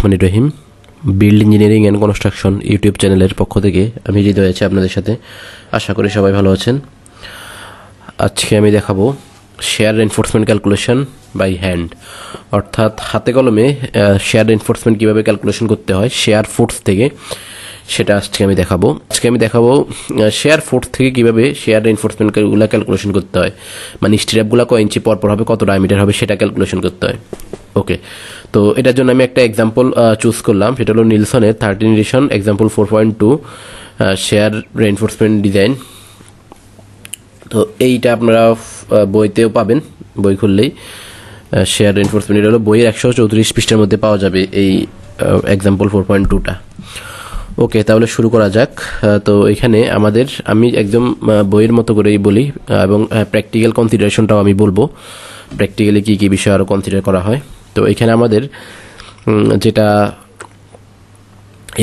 Rahman Rahim build engineering and construction YouTube চ্যানেলের পক্ষ থেকে আমি হৃদয় আছি আপনাদের সাথে আশা করি সবাই ভালো আছেন আজকে আমি দেখাবো shear enforcement calculation by hand অর্থাৎ হাতে কলমে শেয়ার এনফোর্সমেন্ট কীভাবে ক্যালকুলেশন করতে হয় শেয়ার ফোর্স থেকে সেটা আজকে আমি দেখাবো আজকে আমি দেখাবো শেয়ার ফোর্ট থেকে কীভাবে শেয়ার এনফোর্সমেন্টগুলো ক্যালকুলেশন করতে হয় মানে স্টিরাপগুলো কয় ইঞ্চি পরপর হবে কত ডায়ামিটার হবে সেটা ক্যালকুলেশন করতে হয় ওকে তো এটার জন্য আমি একটা এক্সাম্পল চুজ করলাম সেটা হলো নিলসনের thirteen edition example four point two shear reinforcement design তো এইটা আপনারা বইতেও পাবেন বই খুললেই শেয়ার এনফোর্সমেন্ট এটা হলো বইয়ের একশো চৌত্রিশ পৃষ্ঠার মধ্যে পাওয়া যাবে এই এক্সাম্পল ফোর পয়েন্ট টুটা ওকে তাহলে শুরু করা যাক তো এখানে আমাদের আমি একদম বইয়ের মতো করেই বলি এবং প্র্যাকটিক্যাল কনসিডারেশনটাও আমি বলবো প্র্যাকটিক্যালি কী কী বিষয় আরও কনসিডার করা হয় তো এখানে আমাদের যেটা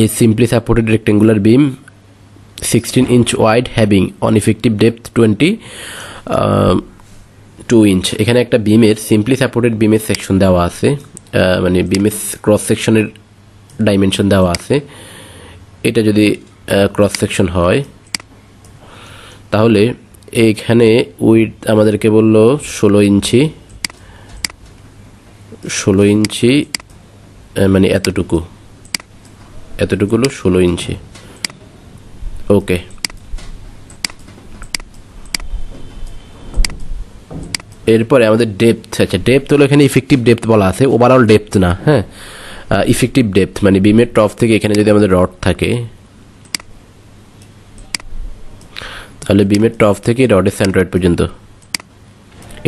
এই simply supported rectangular beam sixteen inch wide having on effective depth twenty two inch এখানে একটা বিমের সিম্পলি সাপোর্টেড বিমের সেকশন দেওয়া আছে মানে বিমের ক্রস সেকশনের ডাইমেনশন দেওয়া আছে এটা যদি ক্রস সেকশন হয় তাহলে এইখানে উইড আমাদেরকে বলল ষোলো ইঞ্চি ষোলো ইঞ্চি মানে এতটুকু এতটুকু হলো ষোলো ইঞ্চি ওকে এরপরে আমাদের ডেপথ আচ্ছা ডেপথ হলো এখানে ইফেক্টিভ ডেপথ বলা আছে ওভারঅল ডেপথ না হ্যাঁ ইফেক্টিভ ডেপথ মানে বিমের টপ থেকে এখানে যদি আমাদের রড থাকে তাহলে বিমের টপ থেকে রডের স্যান্ড্রয়েড পর্যন্ত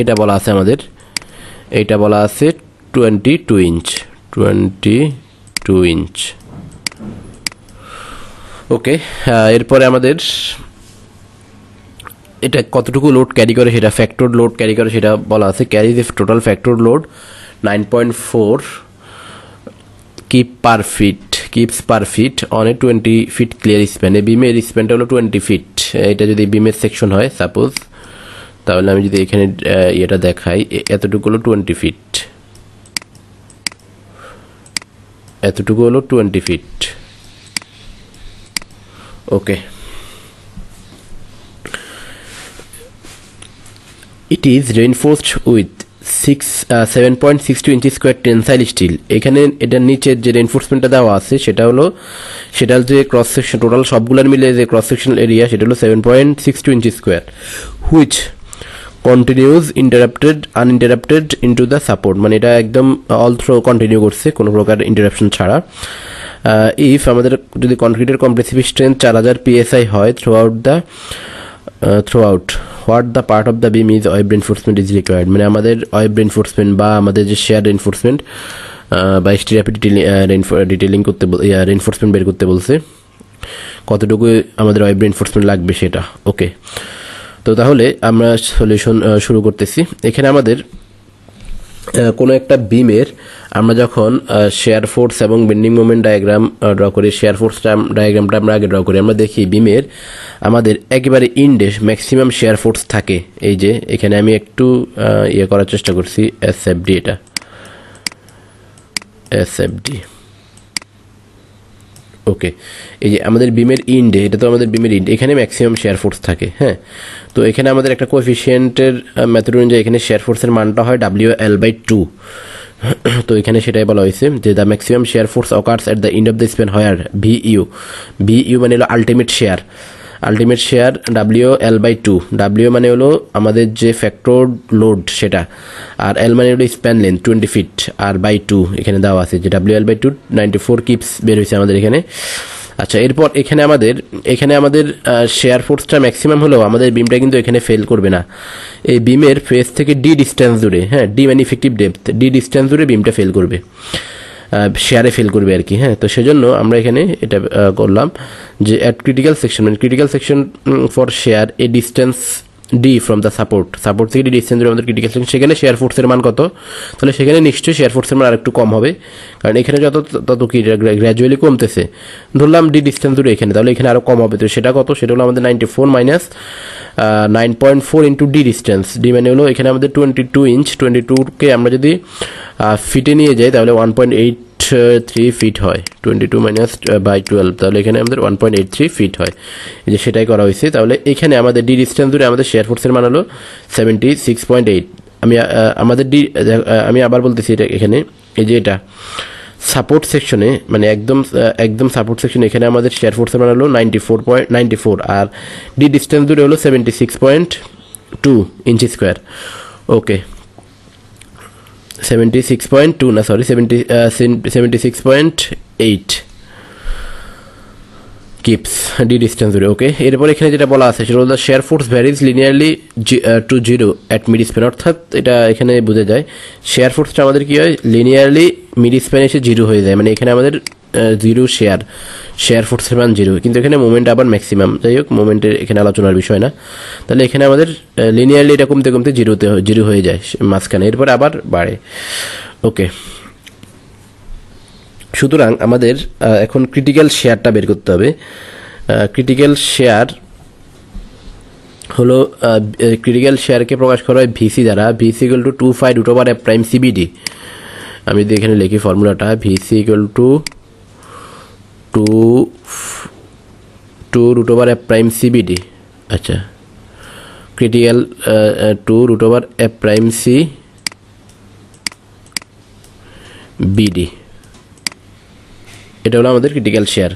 এটা বলা আছে আমাদের এটা বলা আছে twenty two inch twenty two inch okay এরপরে আমাদের এটা কতটুকু লোড ক্যারি করে সেটা ফ্যাক্টর লোড ক্যারি করে সেটা বলা আছে carries total factor load nine point four kip per feet kips per feet অনে টোয়েন্টি ফিট ক্লিয়ার স্প্যান এই বিমের স্প্যানটা হলো টোয়েন্টি ফিট এটা যদি বিমের সেকশন হয় সাপোজ তাহলে আমি যদি এখানে ইয়েটা দেখাই এতটুকু হলো টোয়েন্টি ফিট এতটুকু হলো twenty feet okay it is reinforced with six seven point six two inch square tensile steel এখানে এটার নিচে যে এনফোর্সমেন্টটা দেওয়া আছে সেটা হলো সেটার যে ক্রস সেকশন টোটাল সবগুলোর মিলে যে ক্রস সেকশনাল এরিয়া সেটা হলো seven point six two inch square which continuous interrupted uninterrupted into the support মানে এটা একদম অল থ্রো কন্টিনিউ করছে কোনো প্রকার ইন্টারাপশন ছাড়া ইফ আমাদের যদি কনক্রিটের কমপ্লেসিভ স্ট্রেন্থ চার হাজার পিএসআই হয় throughout the throughout what the part of the beam is web enforcement is required মানে আমাদের ওয়েব এনফোর্সমেন্ট বা আমাদের যে শেয়ার এনফোর্সমেন্ট বা এসটি র্যাপিড ডিটেলিং করতে এনফোর্সমেন্ট বের করতে বলছে কতটুকু আমাদের ওয়েব এনফোর্সমেন্ট লাগবে সেটা ওকে তো তাহলে আমরা সলিউশন শুরু করতেছি এখানে আমাদের কোনো একটা বিমের আমরা যখন শেয়ার ফোর্স এবং বেন্ডিং মোমেন্ট ডায়াগ্রাম ড্র করি শেয়ার ফোর্স ডায়াগ্রামটা আমরা আগে ড্র করি আমরা দেখি বিমের আমাদের একেবারে ইনডেস ম্যাক্সিমাম শেয়ার ফোর্স থাকে এই যে এখানে আমি একটু ইয়ে করার চেষ্টা করছি এস এফ ডি এটা এস এফ ডি ওকে এই যে আমাদের বিমের ইন্ডে এটা তো আমাদের বিমের ইন্ড এখানে ম্যাক্সিমাম শেয়ার ফোর্স থাকে হ্যাঁ তো এখানে আমাদের একটা কোএফিসিয়েন্টের মেথড অনুযায়ী এখানে শেয়ার ফোর্সের মানটা হয় ডাব্লিউ এল বাই টু তো এখানে সেটাই বলা হয়েছে যে the maximum shear force occurs at the end of the span where V U V U মানে হলো ultimate shear ultimate shear W L by two W মানে হলো আমাদের যে ফ্যাক্টর লোড সেটা আর এল মানে হলো স্প্যান লেন টোয়েন্টি ফিট আর বাই টু এখানে দেওয়া আছে যে W L by two ninety four kips বের হয়েছে আমাদের এখানে আচ্ছা এরপর এখানে আমাদের এখানে আমাদের শেয়ার ফোর্সটা ম্যাক্সিমাম হলেও আমাদের বিমটা কিন্তু এখানে ফেল করবে না এই বিমের ফেস থেকে ডি ডিস্ট্যান্স দূরে হ্যাঁ ডি মানে ইফেক্টিভ ডেপথ ডি ডিস্ট্যান্স জুড়ে বিমটা ফেল করবে শেয়ারে ফেল করবে আর কি হ্যাঁ তো সেজন্য আমরা এখানে এটা করলাম যে অ্যাট ক্রিটিক্যাল সেকশন মানে critical section for shear a distance D from the support support থেকে ডি ডিস্টেন্স আমাদের ক্রিটিক্যাল সেকশন সেখানে শেয়ার ফোর্সের মান কত তাহলে সেখানে নিশ্চয়ই শেয়ার ফোর্সের মান আরেকটু কম হবে কারণ এখানে যত তত কি গ্র্যাজুয়ালি কমতেছে ধরলাম ডি ডিস্টেন্স দূরে এখানে তাহলে এখানে আরও কম হবে তো সেটা কত সেটা হলো আমাদের ninety four minus nine point four into D distance D মানে হলো এখানে আমাদের টোয়েন্টি টু ইঞ্চ টোয়েন্টি টুকে আমরা যদি ফিটে নিয়ে যাই তাহলে one point eight three feet হয় twenty two minus by twelve তাহলে এখানে আমাদের one point eight three feet হয় এই যে সেটাই করা হয়েছে তাহলে এখানে আমাদের ডি ডিস্টেন্স দূরে আমাদের শেয়ার ফোর্সের মান হলো সেভেন্টি সিক্স পয়েন্ট এইট আমি আমাদের ডি আমি আবার বলতেছি এটা এখানে এই যে এটা সাপোর্ট সেকশনে মানে একদম একদম সাপোর্ট সেকশন এখানে আমাদের শেয়ার ফোর্সের মান হলো ninety four point ninety four আর ডি ডিস্টেন্স দূরে হলো seventy six point two inch square okay seventy six point two না sorry seventy seventy six point eight kips D distance জুড়ে ওকে এরপর এখানে যেটা বলা আছে সেটা হল the shear force varies linearly to zero at mid span অর্থাৎ এটা এখানে বোঝা যায় শেয়ার ফোর্সটা আমাদের কী হয় লিনিয়ারলি মিড স্পেন এসে জিরো হয়ে যায় মানে এখানে আমাদের জিরো শেয়ার শেয়ার ফোর্সের মান জিরো কিন্তু এখানে মোমেন্ট আবার ম্যাক্সিমাম যাই হোক মোমেন্টের এখানে আলোচনার বিষয় না তাহলে এখানে আমাদের লিনিয়ারলি এটা কমতে কমতে জিরোতে জিরো হয়ে যায় মাঝখানে এরপর আবার বাড়ে ওকে সুতরাং আমাদের এখন ক্রিটিক্যাল শেয়ারটা বের করতে হবে ক্রিটিক্যাল শেয়ার হলো ক্রিটিক্যাল শেয়ারকে প্রকাশ করা হয় ভিসি দ্বারা VC equal to two five root over F prime CBD আমি যদি এখানে লিখি ফর্মুলাটা VC equal to two two root over F prime CBD আচ্ছা critical two root over F prime C BD এটা হলো আমাদের ক্রিটিক্যাল শেয়ার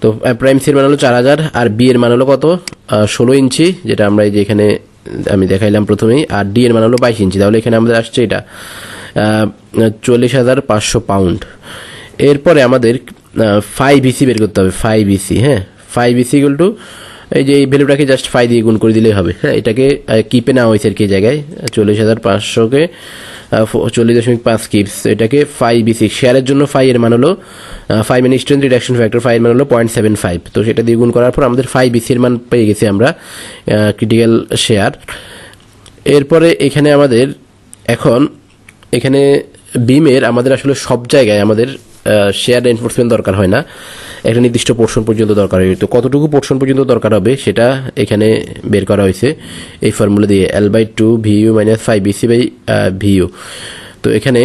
তো প্রাইম সির মান হলো চার হাজার আর বি এর মান হলো কত ষোলো ইঞ্চি যেটা আমরা এই যে এখানে আমি দেখাইলাম প্রথমেই আর ডি এর মান হলো বাইশ ইঞ্চি তাহলে এখানে আমাদের আসছে এটা চল্লিশ হাজার পাঁচশো পাউন্ড এরপরে আমাদের ফাইভ ইসি বের করতে হবে ফাইভ ইসি হ্যাঁ ফাইভ ইসি ইকুয়াল টু এই যে এই ভ্যালুটাকে জাস্ট ফাই দিয়ে গুণ করে দিলেই হবে হ্যাঁ এটাকে কিপে নেওয়া হয়েছে আর কি জায়গায় চল্লিশ হাজার পাঁচশোকে চল্লিশ দশমিক পাঁচ কিপস এটাকে ফাইভ বি সিক্স শেয়ারের জন্য ফাই এর মান হলো five mean strength reduction factor phi এর মান হলো পয়েন্ট সেভেন ফাইভ তো সেটা দিয়ে গুণ করার পর আমাদের ফাইভ ফাই বিসির মান পেয়ে গেছি আমরা ক্রিটিক্যাল শেয়ার এরপরে এখানে আমাদের এখন এখানে বিমের আমাদের আসলে সব জায়গায় আমাদের শেয়ার এনফোর্সমেন্ট দরকার হয় না একটা নির্দিষ্ট পোর্শন পর্যন্ত দরকার হয় তো কতটুকু পোর্শন পর্যন্ত দরকার হবে সেটা এখানে বের করা হয়েছে এই ফর্মুলা দিয়ে L by two VU minus five BC by VU তো এখানে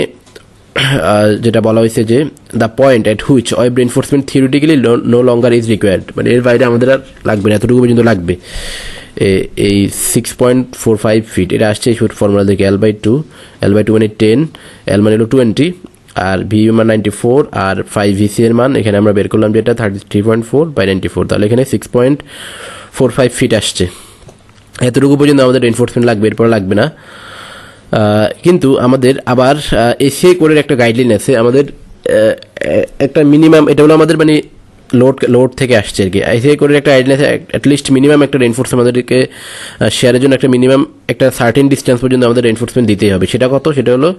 যেটা বলা হয়েছে যে the point at which web enforcement theoretically no longer is required মানে এর বাইরে আমাদের আর লাগবে না এতটুকু পর্যন্ত লাগবে এই six point four five feet এটা আসছে এই ফর্মুলা থেকে L by two L by two মানে টেন এল মানে হলো টোয়েন্টি আর ভি মান নাইনটি ফোর আর ফাইভ ভিসি এর মান এখানে আমরা বের করলাম যেটা thirty three point four by ninety four তাহলে এখানে six point four five feet আসছে এতটুকু পর্যন্ত আমাদের এনফোর্সমেন্ট লাগবে এরপর লাগবে না কিন্তু আমাদের আবার এসিআই কোডের একটা গাইডলাইন আছে আমাদের একটা মিনিমাম এটা হলো আমাদের মানে লোড লোড থেকে আসছে আর কি এই করে একটা আইডিয়া অ্যাটলিস্ট মিনিমাম একটা রেনফোর্স আমাদেরকে শেয়ারের জন্য একটা মিনিমাম একটা সার্টেন ডিস্টেন্স পর্যন্ত আমাদের রেনফোর্সমেন্ট দিতেই হবে সেটা কত সেটা হলো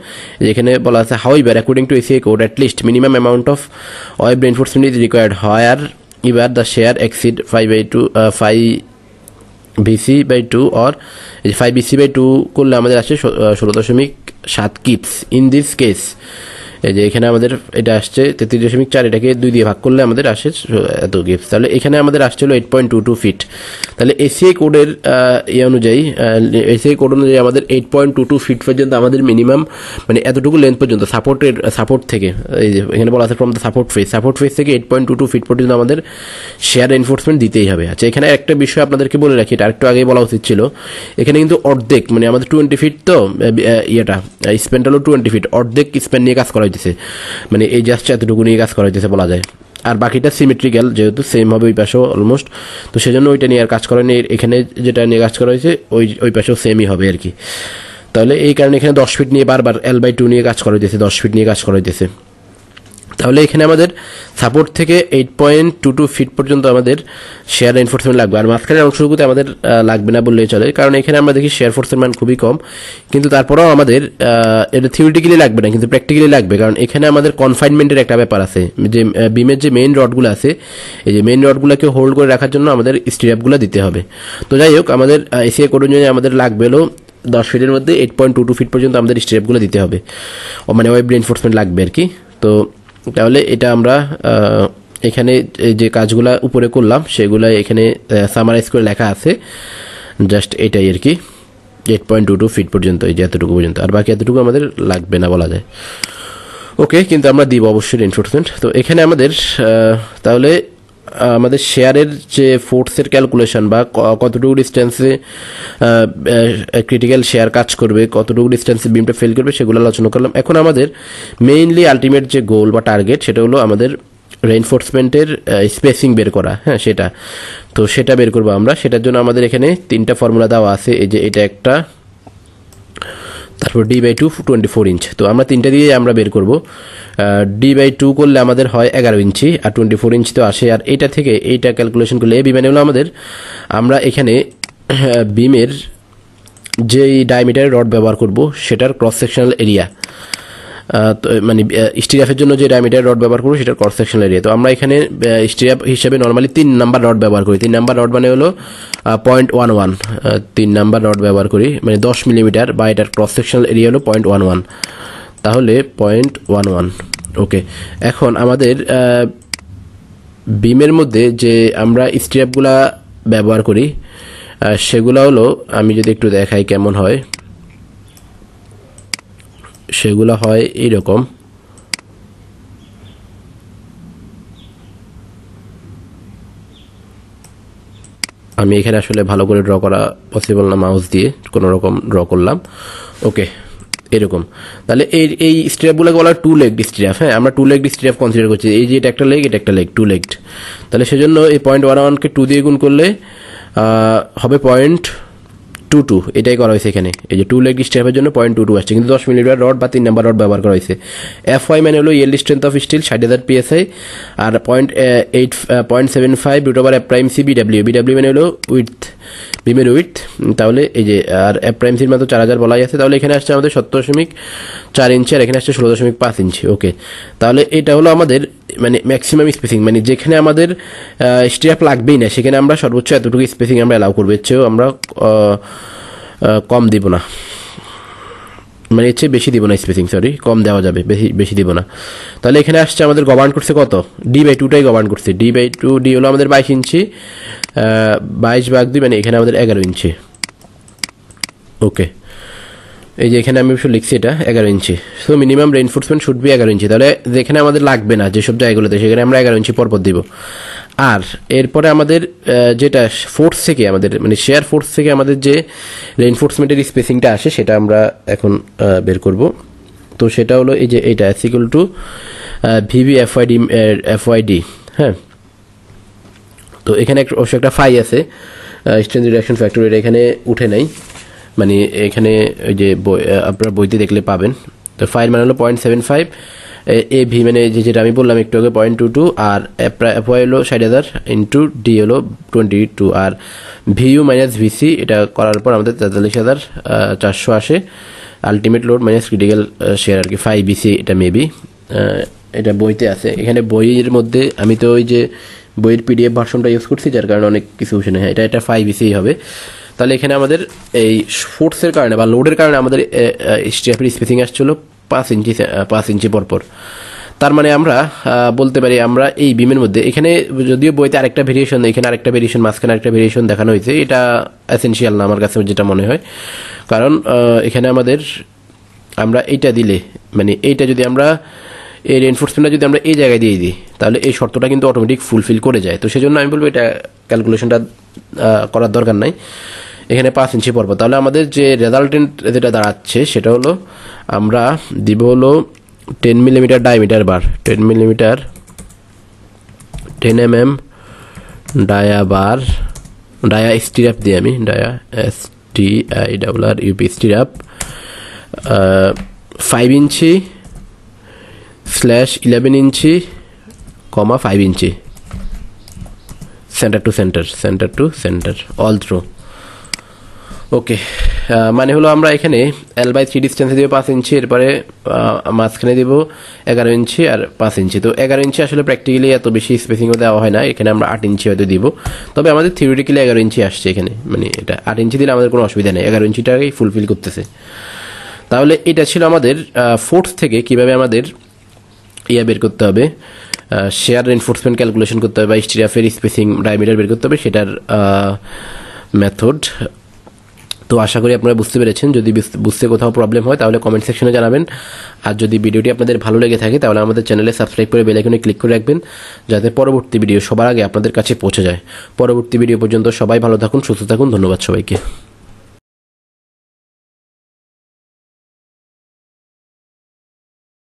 যেখানে বলা আছে however according to ACI code at least minimum amount of web reinforcement is required হায়ার ইবার the shear exceed five by two five BC by two or five BC by two করলে আমাদের আছে ষোলো দশমিক সাত কিপস ইন দিস কেস এই যে এখানে আমাদের এটা আসছে তেত্রিশ দশমিক চার এটাকে দুই দিয়ে ভাগ করলে আমাদের আসে এত গিফট তাহলে এখানে আমাদের আসছিল eight point two two feet তাহলে এসিআই কোডের ইয়ে অনুযায়ী এসিআই কোড অনুযায়ী আমাদের eight point two two feet পর্যন্ত আমাদের মিনিমাম মানে এতটুকু লেন্থ পর্যন্ত সাপোর্টের সাপোর্ট থেকে এই যে এখানে বলা আছে from the support face support face থেকে eight point two two feet পর্যন্ত আমাদের শেয়ার এনফোর্সমেন্ট দিতেই হবে আচ্ছা এখানে একটা বিষয় আপনাদেরকে বলে রাখি এটা একটু আগেই বলা উচিত ছিল এখানে কিন্তু অর্ধেক মানে আমাদের টোয়েন্টি ফিট তো ইয়েটা স্প্যানটা হলো টোয়েন্টি ফিট অর্ধেক স্প্যান নিয়ে কাজ করা হইতেছে মানে এই জাস্ট এতটুকু নিয়ে কাজ করা হইতেছে বলা যায় আর বাকিটা সিমেট্রিক্যাল যেহেতু সেম হবে ওই পাশেও অলমোস্ট তো সেজন্য ওইটা নিয়ে আর কাজ করা নেই এখানে যেটা নিয়ে কাজ করা হয়েছে ওই ওই পাশেও সেমই হবে আর কি তাহলে এই কারণে এখানে দশ ফিট নিয়ে বারবার এল বাই টু নিয়ে কাজ করা হইতেছে দশ ফিট নিয়ে কাজ করা হইতেছে তাহলে এখানে আমাদের সাপোর্ট থেকে eight point two two feet পর্যন্ত আমাদের শেয়ার এনফোর্সমেন্ট লাগবে আর মাঝখানের অংশগুলোতে আমাদের লাগবে না বললেই চলে কারণ এখানে আমরা দেখি শেয়ার ফোর্সের মান খুবই কম কিন্তু তারপরেও আমাদের এটা থিওরিটিক্যালি লাগবে না কিন্তু প্র্যাকটিক্যালি লাগবে কারণ এখানে আমাদের কনফাইনমেন্টের একটা ব্যাপার আছে যে বিমের যে মেইন রডগুলো আছে এই যে মেইন রডগুলোকে হোল্ড করে রাখার জন্য আমাদের স্টিরাপগুলো দিতে হবে তো যাই হোক আমাদের এসিআই কোড অনুযায়ী আমাদের লাগবে হলো দশ ফিটের মধ্যে eight point two two feet পর্যন্ত আমাদের স্টেপগুলো দিতে হবে মানে ওয়েব রেনফোর্সমেন্ট লাগবে আর কি তো তাহলে এটা আমরা এখানে যে কাজগুলা উপরে করলাম সেগুলো এখানে সামারাইজ করে লেখা আছে জাস্ট এটাই আর কি eight point two two feet পর্যন্ত এই যে এতটুকু পর্যন্ত আর বাকি এতটুকু আমাদের লাগবে না বলা যায় ওকে কিন্তু আমরা দিব অবশ্যই ইনফোর্সমেন্ট তো এখানে আমাদের তাহলে আমাদের শেয়ারের যে ফোর্সের ক্যালকুলেশন বা কতটুকু ডিস্টেন্সে ক্রিটিক্যাল শেয়ার কাজ করবে কতটুকু ডিস্টেন্সে বিমটা ফেল করবে সেগুলো আলোচনা করলাম এখন আমাদের মেইনলি আলটিমেট যে গোল বা টার্গেট সেটা হলো আমাদের রেইনফোর্সমেন্টের স্পেসিং বের করা হ্যাঁ সেটা তো সেটা বের করবো আমরা সেটার জন্য আমাদের এখানে তিনটা ফর্মুলা দেওয়া আছে এই যে এটা একটা তারপর D by two twenty four inch তো আমরা তিনটা দিয়ে আমরা বের করবো ডি বাই টু করলে আমাদের হয় এগারো ইঞ্চি আর টোয়েন্টি ফোর ইঞ্চি তো আসে আর এটা থেকে এইটা ক্যালকুলেশন করলে এ বি মানে হলো আমাদের আমরা এখানে বিমের যেই ডায়ামিটারের রড ব্যবহার করব সেটার ক্রস সেকশনাল এরিয়া তো মানে স্টিরাফের জন্য যে ডায়মিটার রড ব্যবহার করবো সেটার ক্রস সেকশনাল এরিয়া তো আমরা এখানে স্টিরাফ হিসাবে নর্মালি তিন নাম্বার রড ব্যবহার করি তিন নাম্বার রড মানে হলো পয়েন্ট ওয়ান ওয়ান তিন নাম্বার রড ব্যবহার করি মানে দশ মিলিমিটার বা এটার ক্রস সেকশনাল এরিয়া হলো পয়েন্ট ওয়ান ওয়ান তাহলে পয়েন্ট ওয়ান ওয়ান ওকে এখন আমাদের বিমের মধ্যে যে আমরা স্ট্র্যাপগুলা ব্যবহার করি সেগুলো হলো আমি যদি একটু দেখাই কেমন হয় সেগুলো হয় এইরকম আমি এখানে আসলে ভালো করে ড্র করা পসিবল না মাউস দিয়ে কোনো রকম ড্র করলাম ওকে এরকম তাহলে এই এই স্ট্র্যাপগুলোকে বলা হয় টু লেগ স্ট্র্যাপ হ্যাঁ আমরা টু লেগ স্ট্র্যাপ কনসিডার করছি এই যে এটা একটা লেগ এটা একটা লেগ টু লেগ তাহলে সেজন্য এই পয়েন্ট ওয়ান ওয়ানকে টু দিয়ে গুণ করলে হবে পয়েন্ট টু টু এটাই করা হয়েছে এখানে এই যে টু লেগ স্টেপের জন্য পয়েন্ট টু টু আসছে কিন্তু দশ মিলিমিটার রড বা তিন নাম্বার রড ব্যবহার করা হয়েছে এফ ওয়াই মানে হলো ইয়েল স্ট্রেন্থ অফ স্টিল ষাট হাজার পিএসআই আর point eight point seven five root over F prime C BW BW মানে হলো উইথ বিমের উইথ তাহলে এই যে আর অ্যাপ প্রাইম সির মাত্র চার হাজার বলাই আছে তাহলে এখানে আসছে আমাদের সত্তর দশমিক চার ইঞ্চি আর এখানে আসছে ষোলো দশমিক পাঁচ ইঞ্চি ওকে তাহলে এটা হলো আমাদের মানে ম্যাক্সিমাম স্পেসিং মানে যেখানে আমাদের স্টেপ লাগবেই না সেখানে আমরা সর্বোচ্চ এতটুকু স্পেসিং আমরা অ্যালাউ করবো এর চেয়েও আমরা কম দিব না মানে এর চেয়ে বেশি দিব না স্পেসিং সরি কম দেওয়া যাবে বেশি বেশি দিব না তাহলে এখানে আসছে আমাদের গভার্ন করছে কত ডি বাই টুটাই গভার্ন করছে ডি বাই টু ডি হলো আমাদের বাইশ ইঞ্চি বাইশ ভাগ দুই মানে এখানে আমাদের এগারো ইঞ্চি ওকে এই যে এখানে আমি লিখছি এটা এগারো ইঞ্চি so minimum reinforcement should be এগারো ইঞ্চি তাহলে যেখানে আমাদের লাগবে না যেসব জায়গাগুলোতে সেখানে আমরা এগারো ইঞ্চি পরপর দিব আর এরপরে আমাদের যেটা ফোর্স থেকে আমাদের মানে শেয়ার ফোর্স থেকে আমাদের যে রেইনফোর্সমেন্টের স্পেসিংটা আসে সেটা আমরা এখন বের করব তো সেটা হলো এই যে এটা S equal to VV FYD FYD হ্যাঁ তো এখানে অবশ্য একটা ফাই আছে স্ট্রেঞ্জ রিডাকশন ফ্যাক্টর এটা এখানে উঠে নাই মানে এখানে ওই যে বই আপনারা বইতে দেখলে পাবেন তো ফাইয়ের মানে হলো point seven five A V মানে যে যেটা আমি বললাম একটু আগে পয়েন্ট টু টু আর ওয়াই হলো ষাট হাজার ইন্টু ডি হলো টোয়েন্টি টু আর ভিইউ মাইনাস ভিসি এটা করার পর আমাদের তেতাল্লিশ হাজার চারশো আসে ultimate load minus critical shear আর কি ফাইভ বিসি এটা মেবি এটা বইতে আছে এখানে বইয়ের মধ্যে আমি তো ওই যে বইয়ের পিডিএফ ভার্সনটা ইউজ করছি যার কারণে অনেক কিছু শুনে হ্যাঁ এটা এটা ফাইভ ইসিই হবে তাহলে এখানে আমাদের এই ফোর্সের কারণে বা লোডের কারণে আমাদের স্টেপের স্পেসিং আসছিল পাঁচ ইঞ্চি পাঁচ ইঞ্চি পরপর তার মানে আমরা বলতে পারি আমরা এই বিমের মধ্যে এখানে যদিও বইতে আরেকটা ভেরিয়েশন এখানে আরেকটা ভেরিয়েশন মাঝখানে আরেকটা ভেরিয়েশন দেখানো হয়েছে এটা অ্যাসেন্সিয়াল না আমার কাছে যেটা মনে হয় কারণ এখানে আমাদের আমরা এইটা দিলে মানে এইটা যদি আমরা এই রেনফোর্সমেন্টটা যদি আমরা এই জায়গায় দিয়ে দিই তাহলে এই শর্তটা কিন্তু অটোমেটিক ফুলফিল করে যায় তো সেজন্য আমি বলবো এটা ক্যালকুলেশনটা করার দরকার নাই এখানে পাঁচ ইঞ্চি পরপর তাহলে আমাদের যে রেজাল্টেন্ট যেটা দাঁড়াচ্ছে সেটা হলো আমরা দিব হলো ten millimetre diameter bar ten millimetre ten M M dia bar dia stirrup দিই আমি dia S T I double R UP stirrup five inch slash eleven inch comma five inch centre to centre centre to centre all through okay মানে হলো আমরা এখানে L by three ডিস্টেন্সে দেবো পাঁচ ইঞ্চি এরপরে মাঝখানে দেবো এগারো ইঞ্চি আর পাঁচ ইঞ্চি তো এগারো ইঞ্চি আসলে প্র্যাকটিক্যালি এত বেশি স্পেসিংও দেওয়া হয় না এখানে আমরা আট ইঞ্চি হয়তো দিব তবে আমাদের থিওরিটিক্যালি এগারো ইঞ্চি আসছে এখানে মানে এটা আট ইঞ্চি দিলে আমাদের কোনো অসুবিধা নেই এগারো ইঞ্চিটাকেই ফুলফিল করতেছে তাহলে এটা ছিল আমাদের ফোর্থ থেকে কিভাবে আমাদের ইয়া বের করতে হবে শেয়ার এনফোর্সমেন্ট ক্যালকুলেশন করতে হবে বা স্টিরাফের স্পেসিং ডায়মিটার বের করতে হবে সেটার মেথড তো আশা করি আপনারা বুঝতে পেরেছেন যদি বুঝতে কোথাও প্রবলেম হয় তাহলে কমেন্ট সেকশনে জানাবেন আর যদি ভিডিওটি আপনাদের ভালো লেগে থাকে তাহলে আমাদের চ্যানেলে সাবস্ক্রাইব করে বেলাইকনে ক্লিক করে রাখবেন যাতে পরবর্তী ভিডিও সবার আগে আপনাদের কাছে পৌঁছে যায় পরবর্তী ভিডিও পর্যন্ত সবাই ভালো থাকুন সুস্থ থাকুন ধন্যবাদ সবাইকে